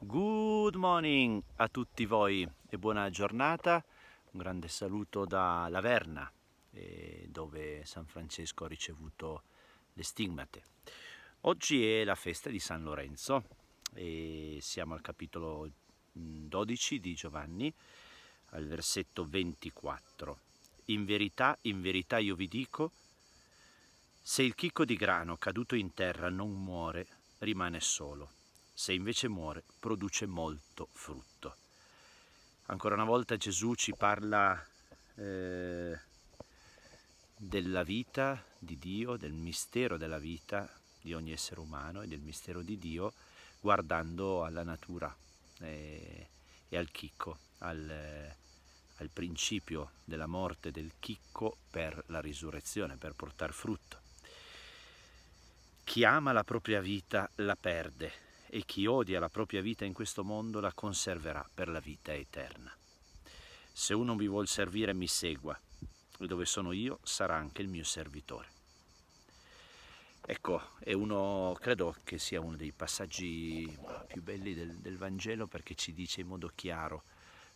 Good morning a tutti voi e buona giornata. Un grande saluto da Laverna, eh, dove San Francesco ha ricevuto le stigmate. Oggi è la festa di San Lorenzo e siamo al capitolo 12 mm, di Giovanni, al versetto 24. In verità, in verità io vi dico, se il chicco di grano caduto in terra non muore, rimane solo se invece muore produce molto frutto. Ancora una volta Gesù ci parla eh, della vita di Dio, del mistero della vita di ogni essere umano e del mistero di Dio guardando alla natura eh, e al chicco, al, eh, al principio della morte del chicco per la risurrezione, per portare frutto. Chi ama la propria vita la perde, e chi odia la propria vita in questo mondo la conserverà per la vita eterna. Se uno mi vuol servire mi segua, e dove sono io sarà anche il mio servitore. Ecco, è uno, credo che sia uno dei passaggi più belli del, del Vangelo perché ci dice in modo chiaro,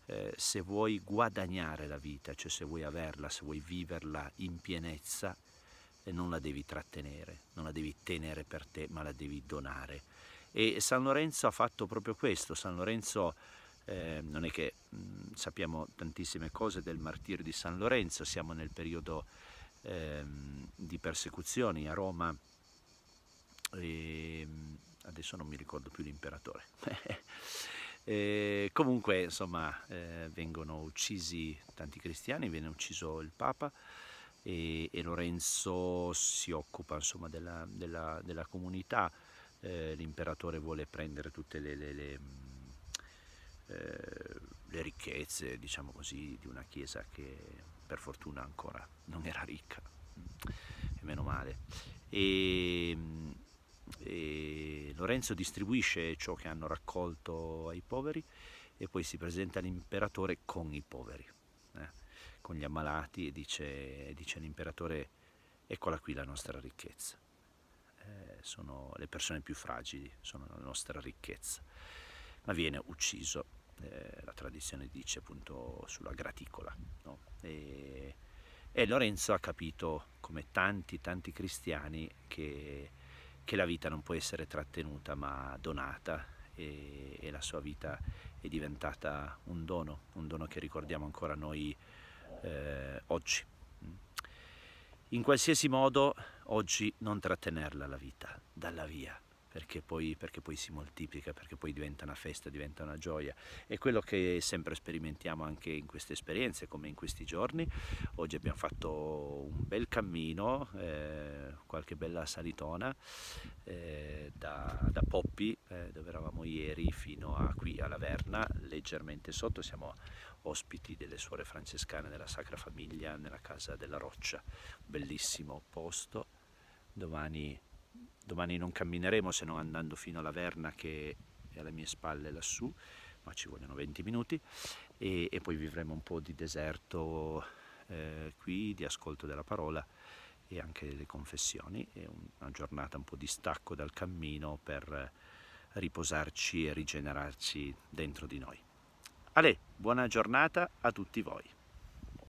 eh, se vuoi guadagnare la vita, cioè se vuoi averla, se vuoi viverla in pienezza, eh, non la devi trattenere, non la devi tenere per te, ma la devi donare e San Lorenzo ha fatto proprio questo. San Lorenzo eh, non è che mh, mhmm, sappiamo tantissime cose del martirio di San Lorenzo, siamo nel periodo eh, di persecuzioni a Roma. E, ehm, adesso non mi ricordo più l'imperatore. comunque, insomma, eh, vengono uccisi tanti cristiani, viene ucciso il Papa e, e Lorenzo si occupa insomma, della, della, della, comunità eh, l'imperatore vuole prendere tutte le, le, le, mm, eh, le ricchezze, diciamo così, di una chiesa che per fortuna ancora non era ricca, mm, e meno male. E, mm, e Lorenzo distribuisce ciò che hanno raccolto ai poveri e poi si presenta all'imperatore con i poveri, eh, con gli ammalati e dice, dice all'imperatore eccola qui la nostra ricchezza sono le persone più fragili, sono la nostra ricchezza, ma viene ucciso, eh, la tradizione dice appunto sulla graticola. No? E, e, Lorenzo ha capito, come tanti, tanti cristiani, che, che, la vita non può essere trattenuta ma donata e, e la sua vita è diventata un dono, un dono che ricordiamo ancora noi eh, oggi in qualsiasi modo oggi non trattenerla la vita, dalla via perché poi, perché poi, si moltiplica, perché poi diventa una festa, diventa una gioia. È quello che sempre sperimentiamo anche in queste esperienze, come in questi giorni. Oggi abbiamo fatto un bel cammino, eh, qualche bella salitona, eh, da, da, Poppi, eh, dove eravamo ieri, fino a qui, alla Verna, leggermente sotto. Siamo ospiti delle suore francescane della Sacra Famiglia, nella casa della Roccia. Bellissimo posto. Domani Domani non cammineremo se non andando fino alla Verna che è alle mie spalle lassù, ma ci vogliono 20 minuti e, e poi vivremo un po' di deserto eh, qui, di ascolto della parola e anche delle confessioni e una giornata un po' di stacco dal cammino per riposarci e rigenerarci dentro di noi. Ale, buona giornata a tutti voi.